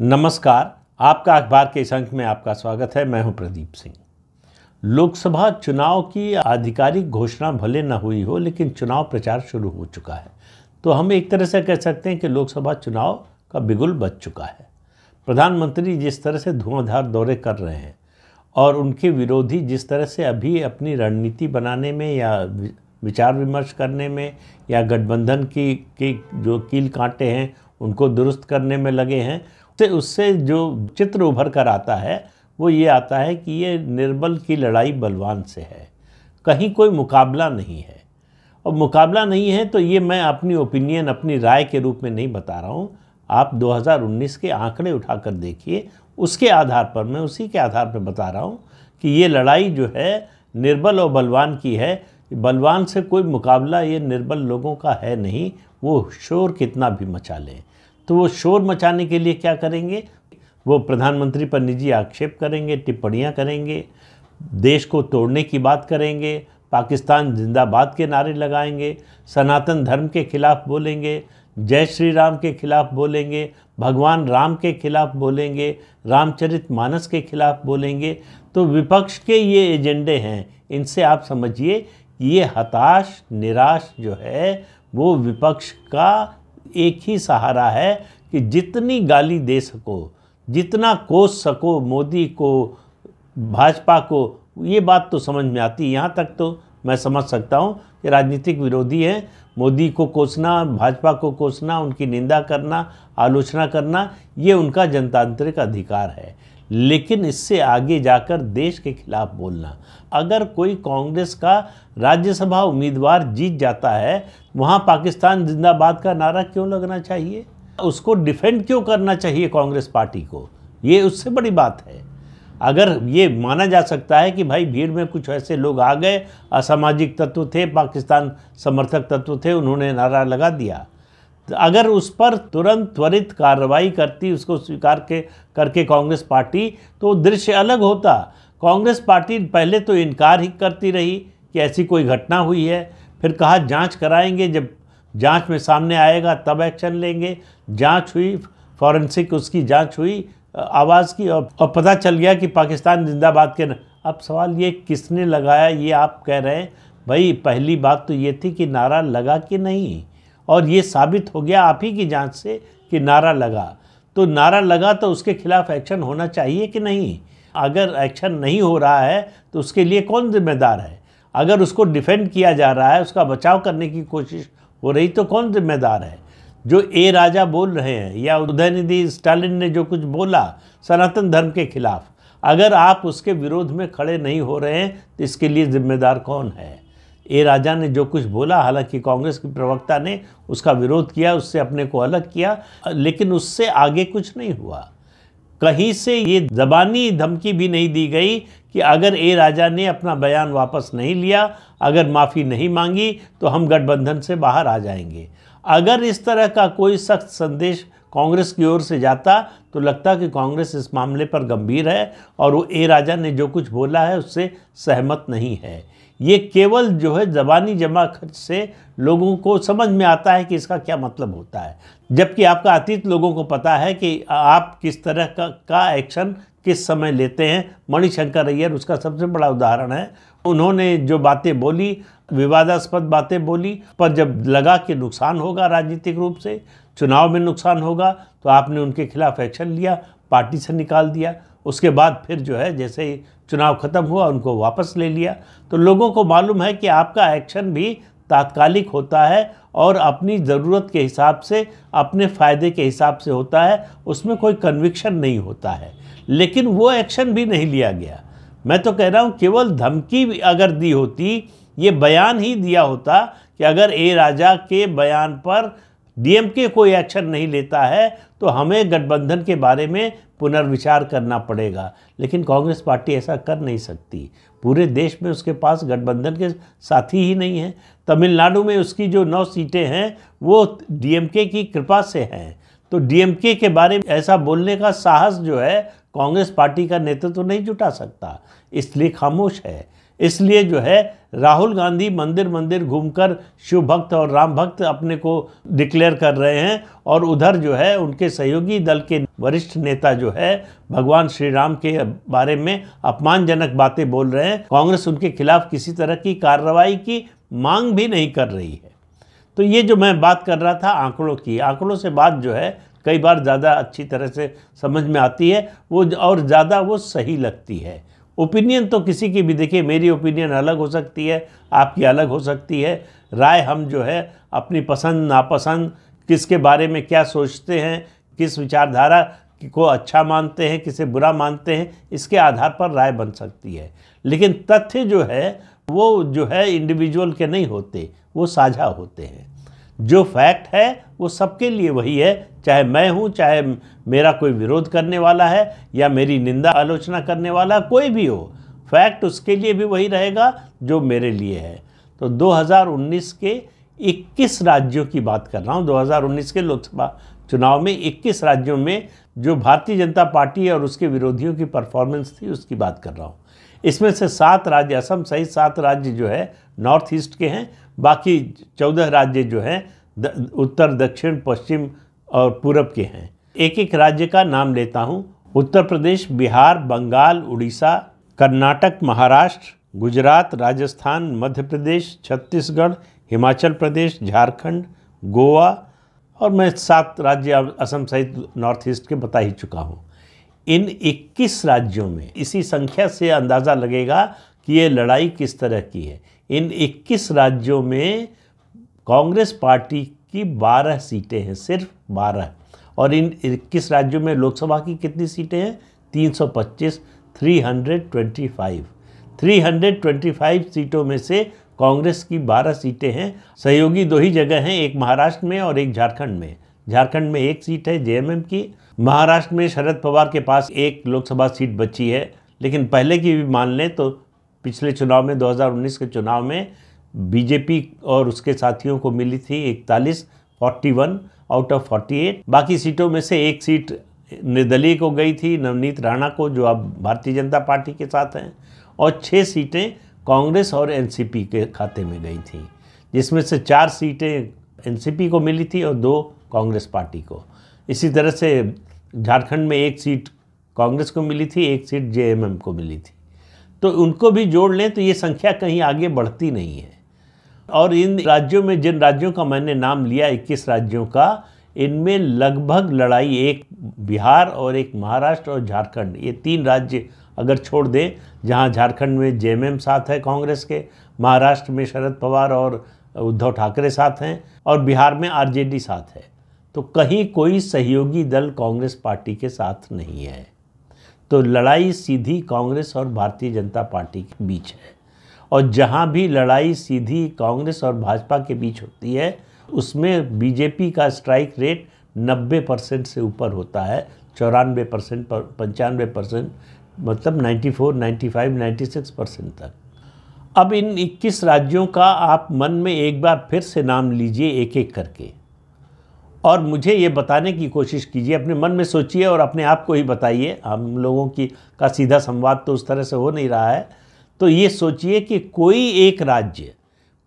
नमस्कार आपका अखबार के इस अंक में आपका स्वागत है मैं हूं प्रदीप सिंह लोकसभा चुनाव की आधिकारिक घोषणा भले न हुई हो लेकिन चुनाव प्रचार शुरू हो चुका है तो हम एक तरह से कह सकते हैं कि लोकसभा चुनाव का बिगुल बच चुका है प्रधानमंत्री जिस तरह से धुआंधार दौरे कर रहे हैं और उनके विरोधी जिस तरह से अभी अपनी रणनीति बनाने में या विचार विमर्श करने में या गठबंधन की के जो कील कांटे हैं उनको दुरुस्त करने में लगे हैं तो उससे जो चित्र उभर कर आता है वो ये आता है कि ये निर्बल की लड़ाई बलवान से है कहीं कोई मुकाबला नहीं है और मुकाबला नहीं है तो ये मैं अपनी ओपिनियन अपनी राय के रूप में नहीं बता रहा हूँ आप 2019 के आंकड़े उठाकर देखिए उसके आधार पर मैं उसी के आधार पर बता रहा हूँ कि ये लड़ाई जो है निर्बल और बलवान की है बलवान से कोई मुकाबला ये निर्बल लोगों का है नहीं वो शोर कितना भी मचा लें तो वो शोर मचाने के लिए क्या करेंगे वो प्रधानमंत्री पर निजी आक्षेप करेंगे टिप्पणियाँ करेंगे देश को तोड़ने की बात करेंगे पाकिस्तान जिंदाबाद के नारे लगाएंगे सनातन धर्म के खिलाफ बोलेंगे जय श्री राम के खिलाफ बोलेंगे भगवान राम के खिलाफ बोलेंगे रामचरित मानस के खिलाफ बोलेंगे तो विपक्ष के ये एजेंडे हैं इनसे आप समझिए ये हताश निराश जो है वो विपक्ष का एक ही सहारा है कि जितनी गाली दे सको जितना कोस सको मोदी को भाजपा को ये बात तो समझ में आती है यहाँ तक तो मैं समझ सकता हूँ कि राजनीतिक विरोधी हैं मोदी को कोसना भाजपा को कोसना उनकी निंदा करना आलोचना करना ये उनका जनतांत्रिक अधिकार है लेकिन इससे आगे जाकर देश के खिलाफ बोलना अगर कोई कांग्रेस का राज्यसभा उम्मीदवार जीत जाता है वहाँ पाकिस्तान जिंदाबाद का नारा क्यों लगना चाहिए उसको डिफेंड क्यों करना चाहिए कांग्रेस पार्टी को ये उससे बड़ी बात है अगर ये माना जा सकता है कि भाई भीड़ में कुछ ऐसे लोग आ गए असामाजिक तत्व थे पाकिस्तान समर्थक तत्व थे उन्होंने नारा लगा दिया अगर उस पर तुरंत त्वरित कार्रवाई करती उसको स्वीकार के करके कांग्रेस पार्टी तो दृश्य अलग होता कांग्रेस पार्टी पहले तो इनकार ही करती रही कि ऐसी कोई घटना हुई है फिर कहा जांच कराएंगे जब जांच में सामने आएगा तब एक्शन लेंगे जांच हुई फॉरेंसिक उसकी जांच हुई आवाज़ की और, पता चल गया कि पाकिस्तान जिंदाबाद के न, अब सवाल ये किसने लगाया ये आप कह रहे हैं भाई पहली बात तो ये थी कि नारा लगा कि नहीं और ये साबित हो गया आप ही की जांच से कि नारा लगा तो नारा लगा तो उसके खिलाफ एक्शन होना चाहिए कि नहीं अगर एक्शन नहीं हो रहा है तो उसके लिए कौन जिम्मेदार है अगर उसको डिफेंड किया जा रहा है उसका बचाव करने की कोशिश हो रही तो कौन जिम्मेदार है जो ए राजा बोल रहे हैं या उदयनिधि स्टालिन ने जो कुछ बोला सनातन धर्म के खिलाफ अगर आप उसके विरोध में खड़े नहीं हो रहे हैं तो इसके लिए जिम्मेदार कौन है ए राजा ने जो कुछ बोला हालांकि कांग्रेस के प्रवक्ता ने उसका विरोध किया उससे अपने को अलग किया लेकिन उससे आगे कुछ नहीं हुआ कहीं से ये जबानी धमकी भी नहीं दी गई कि अगर ए राजा ने अपना बयान वापस नहीं लिया अगर माफ़ी नहीं मांगी तो हम गठबंधन से बाहर आ जाएंगे अगर इस तरह का कोई सख्त संदेश कांग्रेस की ओर से जाता तो लगता कि कांग्रेस इस मामले पर गंभीर है और वो ए राजा ने जो कुछ बोला है उससे सहमत नहीं है ये केवल जो है ज़बानी जमा खर्च से लोगों को समझ में आता है कि इसका क्या मतलब होता है जबकि आपका अतीत लोगों को पता है कि आप किस तरह का, का एक्शन किस समय लेते हैं मणिशंकर अय्यर उसका सबसे बड़ा उदाहरण है उन्होंने जो बातें बोली विवादास्पद बातें बोली पर जब लगा कि नुकसान होगा राजनीतिक रूप से चुनाव में नुकसान होगा तो आपने उनके खिलाफ एक्शन लिया पार्टी से निकाल दिया उसके बाद फिर जो है जैसे चुनाव खत्म हुआ उनको वापस ले लिया तो लोगों को मालूम है कि आपका एक्शन भी तात्कालिक होता है और अपनी ज़रूरत के हिसाब से अपने फ़ायदे के हिसाब से होता है उसमें कोई कन्विक्शन नहीं होता है लेकिन वो एक्शन भी नहीं लिया गया मैं तो कह रहा हूँ केवल धमकी भी अगर दी होती ये बयान ही दिया होता कि अगर ए राजा के बयान पर डीएमके कोई एक्शन नहीं लेता है तो हमें गठबंधन के बारे में पुनर्विचार करना पड़ेगा लेकिन कांग्रेस पार्टी ऐसा कर नहीं सकती पूरे देश में उसके पास गठबंधन के साथी ही नहीं हैं तमिलनाडु में उसकी जो नौ सीटें हैं वो डीएमके की कृपा से हैं तो डीएमके के बारे में ऐसा बोलने का साहस जो है कांग्रेस पार्टी का नेतृत्व तो नहीं जुटा सकता इसलिए खामोश है इसलिए जो है राहुल गांधी मंदिर मंदिर घूमकर शिव भक्त और राम भक्त अपने को डिक्लेयर कर रहे हैं और उधर जो है उनके सहयोगी दल के वरिष्ठ नेता जो है भगवान श्री राम के बारे में अपमानजनक बातें बोल रहे हैं कांग्रेस उनके खिलाफ किसी तरह की कार्रवाई की मांग भी नहीं कर रही है तो ये जो मैं बात कर रहा था आंकड़ों की आंकड़ों से बात जो है कई बार ज़्यादा अच्छी तरह से समझ में आती है वो और ज़्यादा वो सही लगती है ओपिनियन तो किसी की भी देखिए मेरी ओपिनियन अलग हो सकती है आपकी अलग हो सकती है राय हम जो है अपनी पसंद नापसंद किसके बारे में क्या सोचते हैं किस विचारधारा को अच्छा मानते हैं किसे बुरा मानते हैं इसके आधार पर राय बन सकती है लेकिन तथ्य जो है वो जो है इंडिविजुअल के नहीं होते वो साझा होते हैं जो फैक्ट है वो सबके लिए वही है चाहे मैं हूँ चाहे मेरा कोई विरोध करने वाला है या मेरी निंदा आलोचना करने वाला कोई भी हो फैक्ट उसके लिए भी वही रहेगा जो मेरे लिए है तो 2019 के 21 राज्यों की बात कर रहा हूँ 2019 के लोकसभा चुनाव में 21 राज्यों में जो भारतीय जनता पार्टी और उसके विरोधियों की परफॉर्मेंस थी उसकी बात कर रहा हूँ इसमें से सात राज्य असम सहित सात राज्य जो है नॉर्थ ईस्ट के हैं बाकी चौदह राज्य जो हैं उत्तर दक्षिण पश्चिम और पूरब के हैं एक एक राज्य का नाम लेता हूँ उत्तर प्रदेश बिहार बंगाल उड़ीसा कर्नाटक महाराष्ट्र गुजरात राजस्थान मध्य प्रदेश छत्तीसगढ़ हिमाचल प्रदेश झारखंड गोवा और मैं सात राज्य असम सहित नॉर्थ ईस्ट के बता ही चुका हूँ इन 21 राज्यों में इसी संख्या से अंदाज़ा लगेगा कि ये लड़ाई किस तरह की है इन 21 राज्यों में कांग्रेस पार्टी की 12 सीटें हैं सिर्फ 12 और इन 21 राज्यों में लोकसभा की कितनी सीटें हैं 325 325 325 सीटों में से कांग्रेस की 12 सीटें हैं सहयोगी दो ही जगह हैं एक महाराष्ट्र में और एक झारखंड में झारखंड में एक सीट है जेएमएम की महाराष्ट्र में शरद पवार के पास एक लोकसभा सीट बची है लेकिन पहले की भी मान लें तो पिछले चुनाव में 2019 के चुनाव में बीजेपी और उसके साथियों को मिली थी इकतालीस forty one out of forty eight बाकी सीटों में से एक सीट निर्दलीय को गई थी नवनीत राणा को जो अब भारतीय जनता पार्टी के साथ हैं और छः सीटें कांग्रेस और एनसीपी के खाते में गई थी जिसमें से चार सीटें एनसीपी को मिली थी और दो कांग्रेस पार्टी को इसी तरह से झारखंड में एक सीट कांग्रेस को मिली थी एक सीट जे को मिली थी तो उनको भी जोड़ लें तो ये संख्या कहीं आगे बढ़ती नहीं है और इन राज्यों में जिन राज्यों का मैंने नाम लिया 21 राज्यों का इनमें लगभग लड़ाई एक बिहार और एक महाराष्ट्र और झारखंड ये तीन राज्य अगर छोड़ दें जहां झारखंड में जे साथ है कांग्रेस के महाराष्ट्र में शरद पवार और उद्धव ठाकरे साथ हैं और बिहार में आरजेडी साथ है तो कहीं कोई सहयोगी दल कांग्रेस पार्टी के साथ नहीं है तो लड़ाई सीधी कांग्रेस और भारतीय जनता पार्टी के बीच है और जहां भी लड़ाई सीधी कांग्रेस और भाजपा के बीच होती है उसमें बीजेपी का स्ट्राइक रेट 90 परसेंट से ऊपर होता है चौरानवे परसेंट पंचानवे परसेंट मतलब 94, 95, 96 परसेंट तक अब इन 21 राज्यों का आप मन में एक बार फिर से नाम लीजिए एक एक करके और मुझे ये बताने की कोशिश कीजिए अपने मन में सोचिए और अपने आप को ही बताइए हम लोगों की का सीधा संवाद तो उस तरह से हो नहीं रहा है तो ये सोचिए कि कोई एक राज्य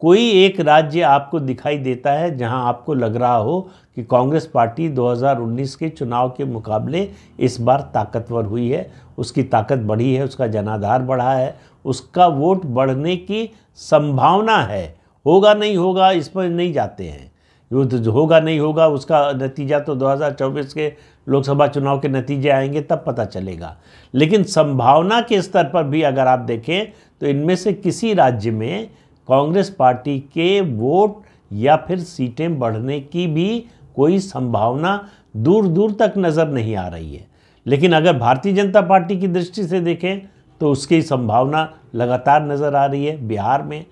कोई एक राज्य आपको दिखाई देता है जहां आपको लग रहा हो कि कांग्रेस पार्टी 2019 के चुनाव के मुकाबले इस बार ताकतवर हुई है उसकी ताकत बढ़ी है उसका जनाधार बढ़ा है उसका वोट बढ़ने की संभावना है होगा नहीं होगा इस पर नहीं जाते हैं युद्ध होगा नहीं होगा उसका नतीजा तो 2024 के लोकसभा चुनाव के नतीजे आएंगे तब पता चलेगा लेकिन संभावना के स्तर पर भी अगर आप देखें तो इनमें से किसी राज्य में कांग्रेस पार्टी के वोट या फिर सीटें बढ़ने की भी कोई संभावना दूर दूर तक नज़र नहीं आ रही है लेकिन अगर भारतीय जनता पार्टी की दृष्टि से देखें तो उसकी संभावना लगातार नज़र आ रही है बिहार में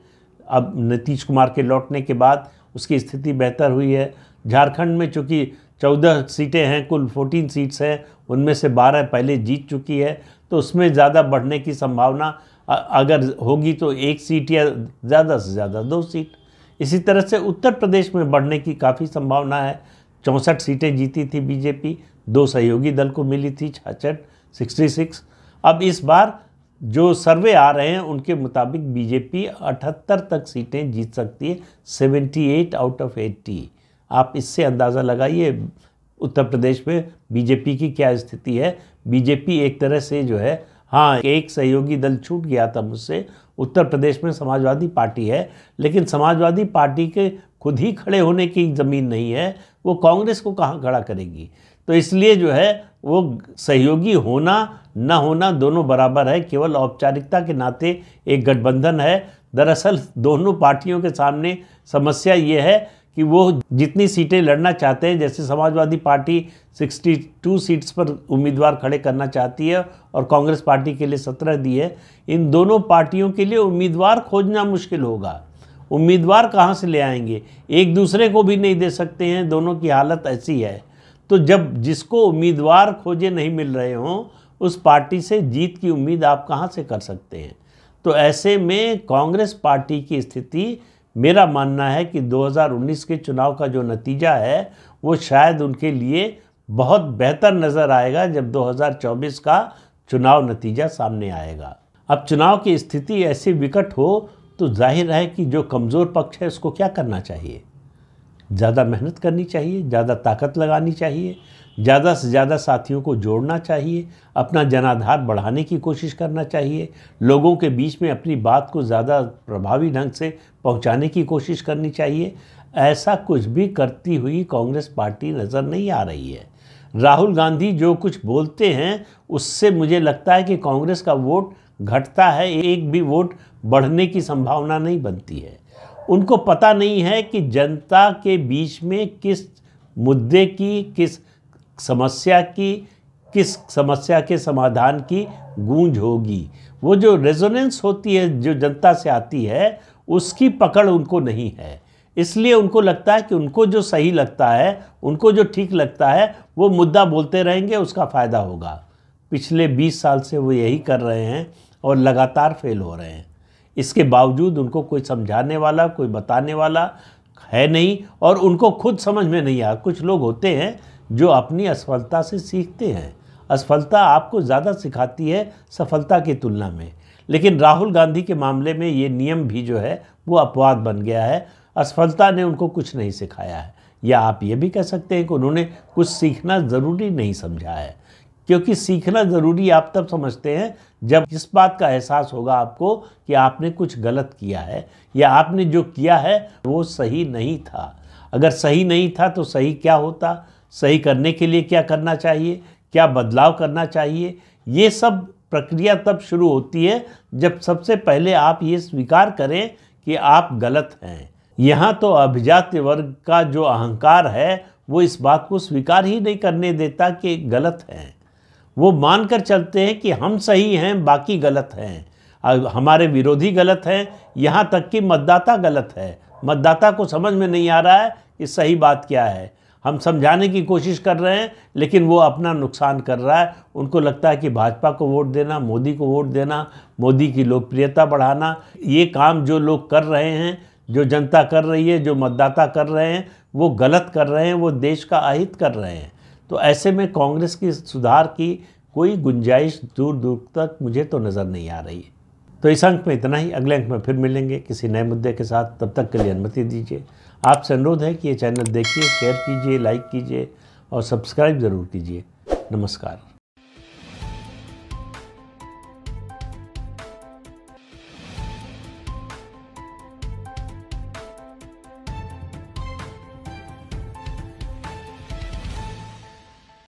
अब नीतीश कुमार के लौटने के बाद उसकी स्थिति बेहतर हुई है झारखंड में चूँकि चौदह सीटें हैं कुल फोर्टीन सीट्स हैं उनमें से बारह पहले जीत चुकी है तो उसमें ज़्यादा बढ़ने की संभावना अगर होगी तो एक सीट या ज़्यादा से ज़्यादा दो सीट इसी तरह से उत्तर प्रदेश में बढ़ने की काफ़ी संभावना है चौंसठ सीटें जीती थी बीजेपी दो सहयोगी दल को मिली थी छाछठ सिक्सटी सिक्स अब इस बार जो सर्वे आ रहे हैं उनके मुताबिक बीजेपी अठहत्तर तक सीटें जीत सकती है seventy eight out of eighty आप इससे अंदाज़ा लगाइए उत्तर प्रदेश में बीजेपी की क्या स्थिति है बीजेपी एक तरह से जो है हाँ एक सहयोगी दल छूट गया था मुझसे उत्तर प्रदेश में समाजवादी पार्टी है लेकिन समाजवादी पार्टी के खुद ही खड़े होने की ज़मीन नहीं है वो कांग्रेस को कहाँ खड़ा करेगी तो इसलिए जो है वो सहयोगी होना न होना दोनों बराबर है केवल औपचारिकता के नाते एक गठबंधन है दरअसल दोनों पार्टियों के सामने समस्या ये है कि वो जितनी सीटें लड़ना चाहते हैं जैसे समाजवादी पार्टी 62 सीट्स पर उम्मीदवार खड़े करना चाहती है और कांग्रेस पार्टी के लिए 17 दी है इन दोनों पार्टियों के लिए उम्मीदवार खोजना मुश्किल होगा उम्मीदवार कहाँ से ले आएंगे एक दूसरे को भी नहीं दे सकते हैं दोनों की हालत ऐसी है तो जब जिसको उम्मीदवार खोजे नहीं मिल रहे हों उस पार्टी से जीत की उम्मीद आप कहाँ से कर सकते हैं तो ऐसे में कांग्रेस पार्टी की स्थिति मेरा मानना है कि 2019 के चुनाव का जो नतीजा है वो शायद उनके लिए बहुत बेहतर नज़र आएगा जब 2024 का चुनाव नतीजा सामने आएगा अब चुनाव की स्थिति ऐसी विकट हो तो जाहिर है कि जो कमज़ोर पक्ष है उसको क्या करना चाहिए ज़्यादा मेहनत करनी चाहिए ज़्यादा ताकत लगानी चाहिए ज़्यादा से ज़्यादा साथियों को जोड़ना चाहिए अपना जनाधार बढ़ाने की कोशिश करना चाहिए लोगों के बीच में अपनी बात को ज़्यादा प्रभावी ढंग से पहुंचाने की कोशिश करनी चाहिए ऐसा कुछ भी करती हुई कांग्रेस पार्टी नज़र नहीं आ रही है राहुल गांधी जो कुछ बोलते हैं उससे मुझे लगता है कि कांग्रेस का वोट घटता है एक भी वोट बढ़ने की संभावना नहीं बनती है उनको पता नहीं है कि जनता के बीच में किस मुद्दे की किस समस्या की किस समस्या के समाधान की गूंज होगी वो जो रेजोनेंस होती है जो जनता से आती है उसकी पकड़ उनको नहीं है इसलिए उनको लगता है कि उनको जो सही लगता है उनको जो ठीक लगता है वो मुद्दा बोलते रहेंगे उसका फ़ायदा होगा पिछले 20 साल से वो यही कर रहे हैं और लगातार फेल हो रहे हैं इसके बावजूद उनको कोई समझाने वाला कोई बताने वाला है नहीं और उनको खुद समझ में नहीं आ कुछ लोग होते हैं जो अपनी असफलता से सीखते हैं असफलता आपको ज़्यादा सिखाती है सफलता की तुलना में लेकिन राहुल गांधी के मामले में ये नियम भी जो है वो अपवाद बन गया है असफलता ने उनको कुछ नहीं सिखाया है या आप ये भी कह सकते हैं कि उन्होंने कुछ सीखना ज़रूरी नहीं समझा है क्योंकि सीखना ज़रूरी आप तब समझते हैं जब इस बात का एहसास होगा आपको कि आपने कुछ गलत किया है या आपने जो किया है वो सही नहीं था अगर सही नहीं था तो सही क्या होता सही करने के लिए क्या करना चाहिए क्या बदलाव करना चाहिए ये सब प्रक्रिया तब शुरू होती है जब सबसे पहले आप ये स्वीकार करें कि आप गलत हैं यहाँ तो अभिजात वर्ग का जो अहंकार है वो इस बात को स्वीकार ही नहीं करने देता कि गलत हैं वो मानकर चलते हैं कि हम सही हैं बाकी गलत हैं हमारे विरोधी गलत हैं यहाँ तक कि मतदाता गलत है मतदाता को समझ में नहीं आ रहा है कि सही बात क्या है हम समझाने की कोशिश कर रहे हैं लेकिन वो अपना नुकसान कर रहा है उनको लगता है कि भाजपा को वोट देना मोदी को वोट देना मोदी की लोकप्रियता बढ़ाना ये काम जो लोग कर रहे हैं जो जनता कर रही है जो मतदाता कर रहे हैं वो गलत कर रहे हैं वो देश का अहित कर रहे हैं तो ऐसे में कांग्रेस की सुधार की कोई गुंजाइश दूर दूर तक मुझे तो नज़र नहीं आ रही है तो इस अंक में इतना ही अगले अंक में फिर मिलेंगे किसी नए मुद्दे के साथ तब तक के लिए अनुमति दीजिए आपसे अनुरोध है कि ये चैनल देखिए शेयर कीजिए लाइक कीजिए और सब्सक्राइब ज़रूर कीजिए नमस्कार